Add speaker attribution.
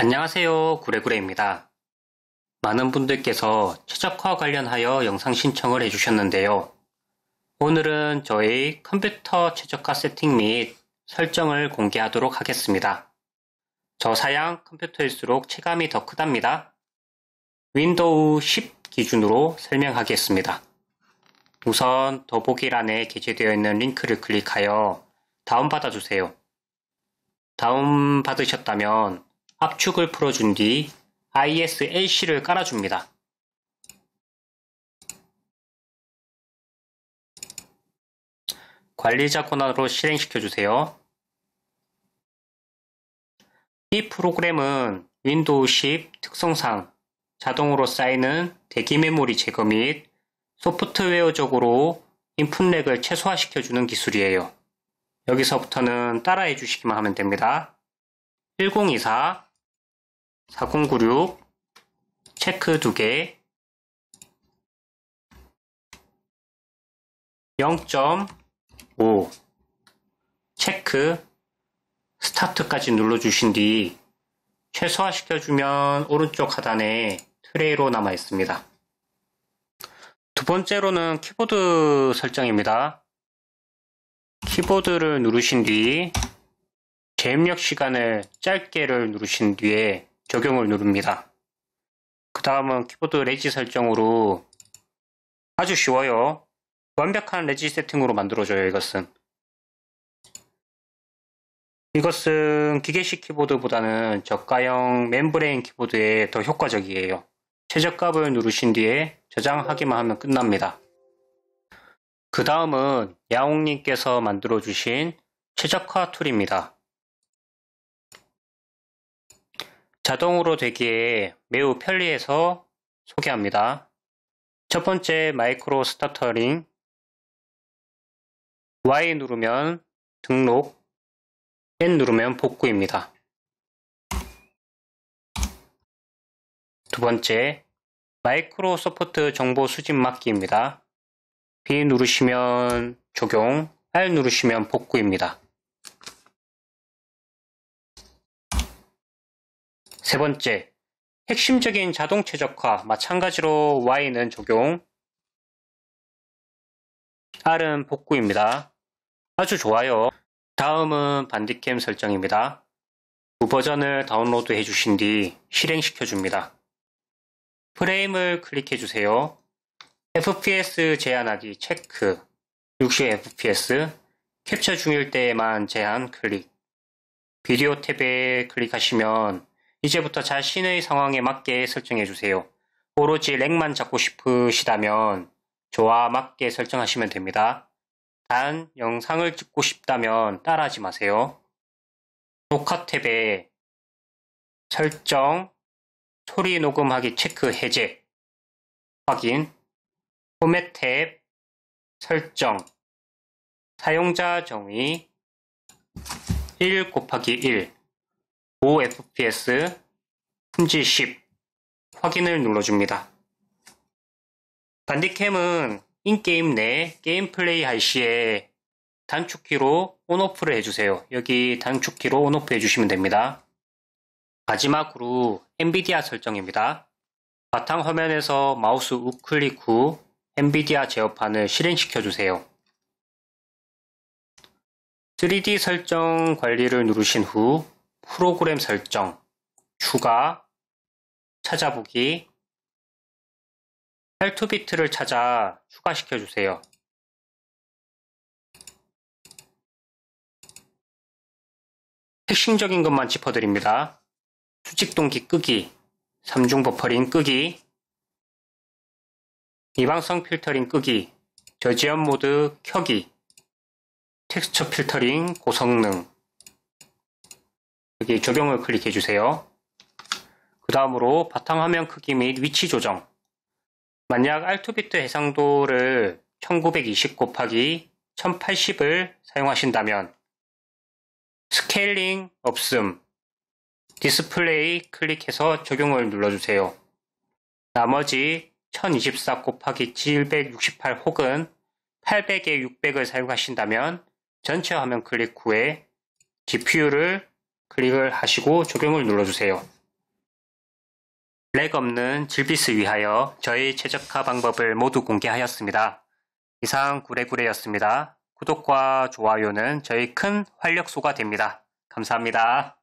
Speaker 1: 안녕하세요. 구레구레입니다. 많은 분들께서 최적화 관련하여 영상 신청을 해주셨는데요. 오늘은 저희 컴퓨터 최적화 세팅 및 설정을 공개하도록 하겠습니다. 저 사양 컴퓨터일수록 체감이 더 크답니다. 윈도우 10 기준으로 설명하겠습니다. 우선 더보기란에 게재되어 있는 링크를 클릭하여 다운받아 주세요. 다운받으셨다면 압축을 풀어준 뒤 ISLC를 깔아줍니다. 관리자 권한으로 실행시켜주세요. 이 프로그램은 윈도우 10 특성상 자동으로 쌓이는 대기 메모리 제거 및 소프트웨어적으로 인풋렉을 최소화시켜주는 기술이에요. 여기서부터는 따라해 주시기만 하면 됩니다. 1024 4096 체크 2개
Speaker 2: 0.5
Speaker 1: 체크 스타트까지 눌러주신 뒤 최소화 시켜주면 오른쪽 하단에 트레이로 남아 있습니다. 두 번째로는 키보드 설정입니다. 키보드를 누르신 뒤 재입력 시간을 짧게를 누르신 뒤에 적용을 누릅니다. 그 다음은 키보드 레지 설정으로 아주 쉬워요. 완벽한 레지 세팅으로 만들어져요 이것은. 이것은 기계식 키보드보다는 저가형 멤브레인 키보드에 더 효과적이에요. 최저값을 누르신 뒤에 저장하기만 하면 끝납니다. 그 다음은 야옹님께서 만들어주신 최적화 툴입니다. 자동으로 되기에 매우 편리해서 소개합니다. 첫 번째 마이크로 스타터링 Y
Speaker 2: 누르면 등록 N 누르면 복구입니다.
Speaker 1: 두 번째 마이크로 소프트 정보 수집 막기입니다. B 누르시면 적용, R 누르시면 복구입니다. 세 번째, 핵심적인 자동 최적화 마찬가지로 Y는 적용, R은 복구입니다. 아주 좋아요. 다음은 반디캠 설정입니다. 두 버전을 다운로드 해주신 뒤 실행시켜줍니다. 프레임을 클릭해주세요. FPS 제한하기 체크 60fps 캡처 중일 때에만 제한 클릭 비디오 탭에 클릭하시면 이제부터 자신의 상황에 맞게 설정해 주세요. 오로지 렉만 잡고 싶으시다면 저와 맞게 설정하시면 됩니다. 단 영상을 찍고 싶다면 따라하지 마세요. 녹화 탭에
Speaker 2: 설정, 소리 녹음하기 체크 해제, 확인,
Speaker 1: 포맷 탭, 설정, 사용자 정의 1 곱하기 1 5fps 품질 10 확인을 눌러줍니다. 반디캠은 인게임 내 게임 플레이 할 시에 단축키로 온오프를 해주세요. 여기 단축키로 온오프 해주시면 됩니다. 마지막으로 엔비디아 설정입니다. 바탕 화면에서 마우스 우클릭 후 엔비디아 제어판을 실행시켜 주세요. 3D 설정 관리를 누르신 후 프로그램 설정, 추가, 찾아보기, 헬투
Speaker 2: 비트를 찾아 추가시켜 주세요. 핵심적인 것만 짚어드립니다.
Speaker 1: 수직동기 끄기, 3중 버퍼링 끄기, 이방성 필터링 끄기, 저지연 모드 켜기, 텍스처 필터링 고성능, 여기 적용을 클릭해 주세요. 그 다음으로 바탕화면 크기 및 위치 조정 만약 알투비트 해상도를 1920 곱하기 1080을 사용하신다면 스케일링 없음 디스플레이 클릭해서 적용을 눌러주세요. 나머지 1024 곱하기 768 혹은 800에 600을 사용하신다면 전체 화면 클릭 후에 GPU를 클릭을 하시고 적용을 눌러주세요. 렉 없는 질비스 위하여 저희 최적화 방법을 모두 공개하였습니다. 이상 구레구레였습니다. 구독과 좋아요는 저희 큰 활력소가 됩니다. 감사합니다.